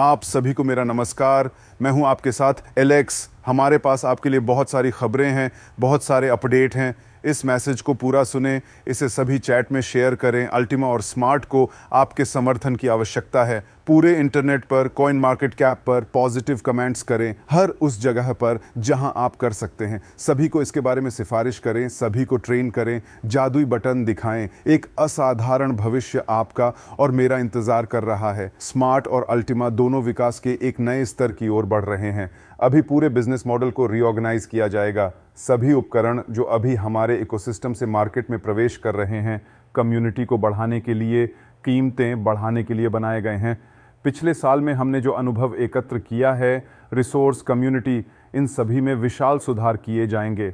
आप सभी को मेरा नमस्कार मैं हूं आपके साथ एलेक्स हमारे पास आपके लिए बहुत सारी खबरें हैं बहुत सारे अपडेट हैं इस मैसेज को पूरा सुने इसे सभी चैट में शेयर करें अल्टीमा और स्मार्ट को आपके समर्थन की आवश्यकता है पूरे इंटरनेट पर कॉइन मार्केट कैप पर पॉजिटिव कमेंट्स करें हर उस जगह पर जहां आप कर सकते हैं सभी को इसके बारे में सिफारिश करें सभी को ट्रेन करें जादुई बटन दिखाएं एक असाधारण भविष्य आपका और मेरा इंतज़ार कर रहा है स्मार्ट और अल्टीमा दोनों विकास के एक नए स्तर की ओर बढ़ रहे हैं अभी पूरे बिजनेस मॉडल को रीऑर्गेनाइज किया जाएगा सभी उपकरण जो अभी हमारे इकोसिस्टम से मार्केट में प्रवेश कर रहे हैं कम्युनिटी को बढ़ाने के लिए कीमतें बढ़ाने के लिए बनाए गए हैं पिछले साल में हमने जो अनुभव एकत्र किया है रिसोर्स कम्युनिटी इन सभी में विशाल सुधार किए जाएंगे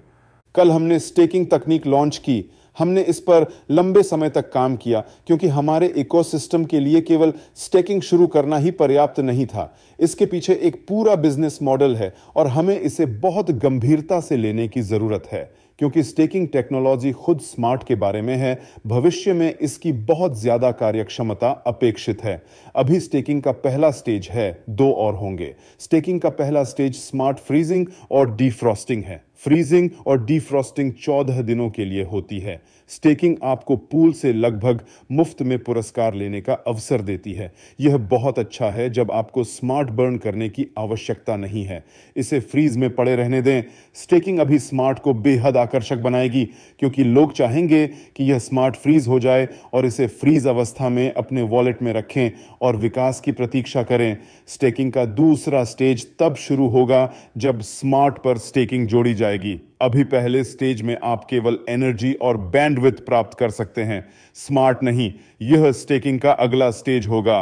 कल हमने स्टेकिंग तकनीक लॉन्च की हमने इस पर लंबे समय तक काम किया क्योंकि हमारे इकोसिस्टम के लिए केवल स्टेकिंग शुरू करना ही पर्याप्त नहीं था इसके पीछे एक पूरा बिजनेस मॉडल है और हमें इसे बहुत गंभीरता से लेने की ज़रूरत है क्योंकि स्टेकिंग टेक्नोलॉजी खुद स्मार्ट के बारे में है भविष्य में इसकी बहुत ज़्यादा कार्यक्षमता अपेक्षित है अभी स्टेकिंग का पहला स्टेज है दो और होंगे स्टेकिंग का पहला स्टेज स्मार्ट फ्रीजिंग और डिफ्रॉस्टिंग है फ्रीजिंग और डिफ्रॉस्टिंग चौदह दिनों के लिए होती है स्टेकिंग आपको पूल से लगभग मुफ्त में पुरस्कार लेने का अवसर देती है यह बहुत अच्छा है जब आपको स्मार्ट बर्न करने की आवश्यकता नहीं है इसे फ्रीज में पड़े रहने दें स्टेकिंग अभी स्मार्ट को बेहद आकर्षक बनाएगी क्योंकि लोग चाहेंगे कि यह स्मार्ट फ्रीज हो जाए और इसे फ्रीज अवस्था में अपने वॉलेट में रखें और विकास की प्रतीक्षा करें स्टेकिंग का दूसरा स्टेज तब शुरू होगा जब स्मार्ट पर स्टेकिंग जोड़ी जाएगी अभी पहले स्टेज में आप केवल एनर्जी और बैंडविथ प्राप्त कर सकते हैं स्मार्ट नहीं यह स्टेकिंग का अगला स्टेज होगा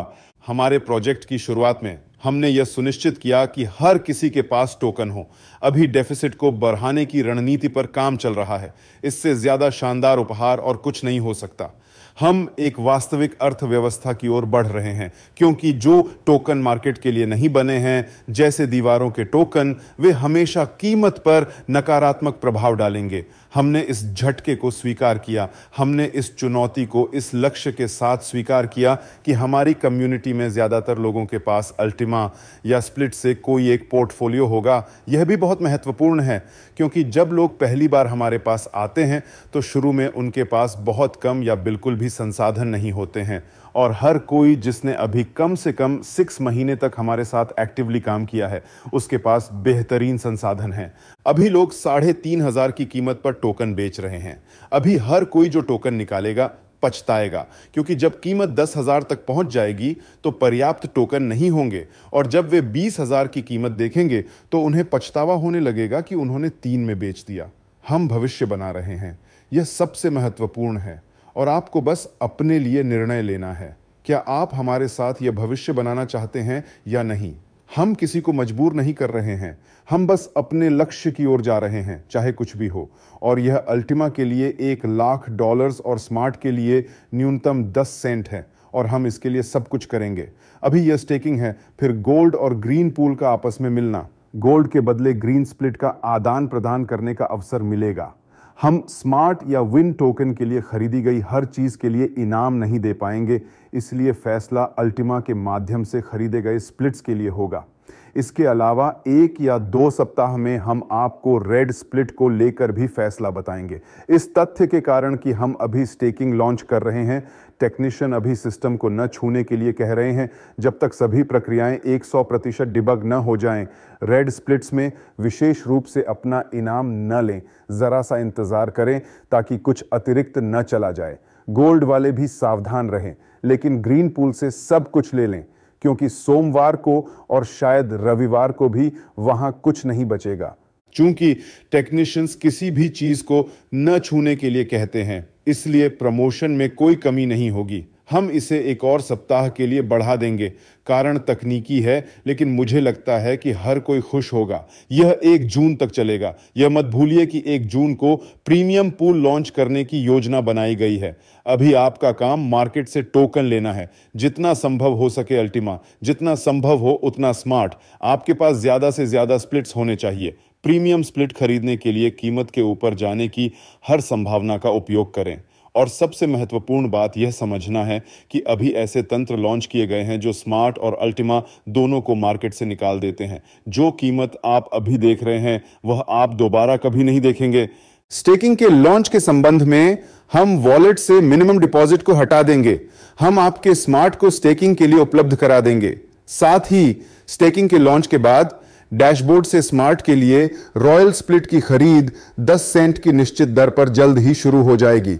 हमारे प्रोजेक्ट की शुरुआत में हमने यह सुनिश्चित किया कि हर किसी के पास टोकन हो अभी डेफिसिट को बढ़ाने की रणनीति पर काम चल रहा है इससे ज़्यादा शानदार उपहार और कुछ नहीं हो सकता हम एक वास्तविक अर्थव्यवस्था की ओर बढ़ रहे हैं क्योंकि जो टोकन मार्केट के लिए नहीं बने हैं जैसे दीवारों के टोकन वे हमेशा कीमत पर नकारात्मक प्रभाव डालेंगे हमने इस झटके को स्वीकार किया हमने इस चुनौती को इस लक्ष्य के साथ स्वीकार किया कि हमारी कम्युनिटी में ज़्यादातर लोगों के पास अल्टिमा या स्प्लिट से कोई एक पोर्टफोलियो होगा यह भी बहुत महत्वपूर्ण है क्योंकि जब लोग पहली बार हमारे पास आते हैं तो शुरू में उनके पास बहुत कम या बिल्कुल भी संसाधन नहीं होते हैं और हर कोई जिसने अभी कम से कम सिक्स महीने तक हमारे साथ एक्टिवली काम किया है उसके पास बेहतरीन संसाधन है अभी लोग साढ़े तीन हजार की कीमत पर टोकन बेच रहे हैं अभी हर कोई जो टोकन निकालेगा पछताएगा क्योंकि जब कीमत दस हजार तक पहुंच जाएगी तो पर्याप्त टोकन नहीं होंगे और जब वे बीस हजार की कीमत देखेंगे तो उन्हें पछतावा होने लगेगा कि उन्होंने तीन में बेच दिया हम भविष्य बना रहे हैं यह सबसे महत्वपूर्ण है और आपको बस अपने लिए निर्णय लेना है क्या आप हमारे साथ यह भविष्य बनाना चाहते हैं या नहीं हम किसी को मजबूर नहीं कर रहे हैं हम बस अपने लक्ष्य की ओर जा रहे हैं चाहे कुछ भी हो और यह अल्टिमा के लिए एक लाख डॉलर्स और स्मार्ट के लिए न्यूनतम दस सेंट है और हम इसके लिए सब कुछ करेंगे अभी यह स्टेकिंग है फिर गोल्ड और ग्रीन पूल का आपस में मिलना गोल्ड के बदले ग्रीन स्प्लिट का आदान प्रदान करने का अवसर मिलेगा हम स्मार्ट या विन टोकन के लिए खरीदी गई हर चीज़ के लिए इनाम नहीं दे पाएंगे इसलिए फैसला अल्टिमा के माध्यम से खरीदे गए स्प्लिट्स के लिए होगा इसके अलावा एक या दो सप्ताह में हम आपको रेड स्प्लिट को लेकर भी फैसला बताएंगे इस तथ्य के कारण कि हम अभी स्टेकिंग लॉन्च कर रहे हैं टेक्नीशियन अभी सिस्टम को न छूने के लिए कह रहे हैं जब तक सभी प्रक्रियाएं 100 प्रतिशत डिबग न हो जाएं रेड स्प्लिट्स में विशेष रूप से अपना इनाम न लें ज़रा सा इंतज़ार करें ताकि कुछ अतिरिक्त न चला जाए गोल्ड वाले भी सावधान रहें लेकिन ग्रीन पूल से सब कुछ ले लें क्योंकि सोमवार को और शायद रविवार को भी वहां कुछ नहीं बचेगा चूंकि टेक्नीशियंस किसी भी चीज को न छूने के लिए कहते हैं इसलिए प्रमोशन में कोई कमी नहीं होगी हम इसे एक और सप्ताह के लिए बढ़ा देंगे कारण तकनीकी है लेकिन मुझे लगता है कि हर कोई खुश होगा यह एक जून तक चलेगा यह मत भूलिए कि एक जून को प्रीमियम पूल लॉन्च करने की योजना बनाई गई है अभी आपका काम मार्केट से टोकन लेना है जितना संभव हो सके अल्टीमा जितना संभव हो उतना स्मार्ट आपके पास ज़्यादा से ज़्यादा स्प्लिट्स होने चाहिए प्रीमियम स्प्लिट खरीदने के लिए कीमत के ऊपर जाने की हर संभावना का उपयोग करें और सबसे महत्वपूर्ण बात यह समझना है कि अभी ऐसे तंत्र लॉन्च किए गए हैं जो स्मार्ट और अल्टिमा दोनों को मार्केट से निकाल देते हैं जो कीमत आप अभी देख रहे हैं वह आप दोबारा कभी नहीं देखेंगे स्टेकिंग के लॉन्च के संबंध में हम वॉलेट से मिनिमम डिपॉजिट को हटा देंगे हम आपके स्मार्ट को स्टेकिंग के लिए उपलब्ध करा देंगे साथ ही स्टेकिंग के लॉन्च के बाद डैशबोर्ड से स्मार्ट के लिए रॉयल स्प्लिट की खरीद 10 सेंट की निश्चित दर पर जल्द ही शुरू हो जाएगी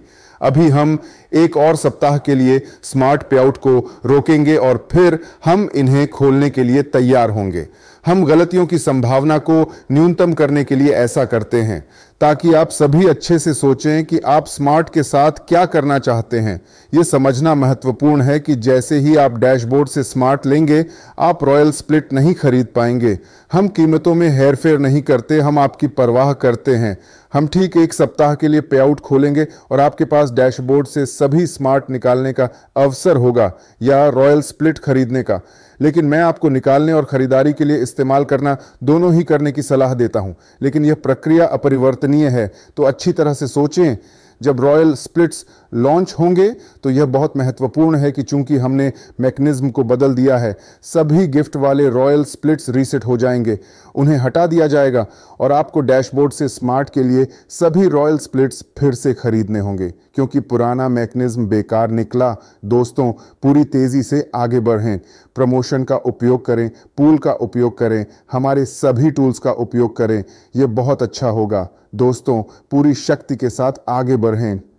अभी हम एक और सप्ताह के लिए स्मार्ट पे आउट को रोकेंगे और फिर हम इन्हें खोलने के लिए तैयार होंगे हम गलतियों की संभावना को न्यूनतम करने के लिए ऐसा करते हैं ताकि आप सभी अच्छे से सोचें कि आप स्मार्ट के साथ क्या करना चाहते हैं ये समझना महत्वपूर्ण है कि जैसे ही आप डैशबोर्ड से स्मार्ट लेंगे आप रॉयल स्प्लिट नहीं खरीद पाएंगे हम कीमतों में हेरफेर नहीं करते हम आपकी परवाह करते हैं हम ठीक एक सप्ताह के लिए पेआउट खोलेंगे और आपके पास डैशबोर्ड से सभी स्मार्ट निकालने का अवसर होगा या रॉयल स्प्लिट खरीदने का लेकिन मैं आपको निकालने और खरीदारी के लिए इस्तेमाल करना दोनों ही करने की सलाह देता हूं लेकिन यह प्रक्रिया अपरिवर्तनीय है तो अच्छी तरह से सोचें जब रॉयल स्प्लिट्स लॉन्च होंगे तो यह बहुत महत्वपूर्ण है कि चूंकि हमने मैकेनिज्म को बदल दिया है सभी गिफ्ट वाले रॉयल स्प्लिट्स रीसेट हो जाएंगे उन्हें हटा दिया जाएगा और आपको डैशबोर्ड से स्मार्ट के लिए सभी रॉयल स्प्लिट्स फिर से खरीदने होंगे क्योंकि पुराना मैकेनिज्म बेकार निकला दोस्तों पूरी तेज़ी से आगे बढ़ें प्रमोशन का उपयोग करें पूल का उपयोग करें हमारे सभी टूल्स का उपयोग करें यह बहुत अच्छा होगा दोस्तों पूरी शक्ति के साथ आगे बढ़ें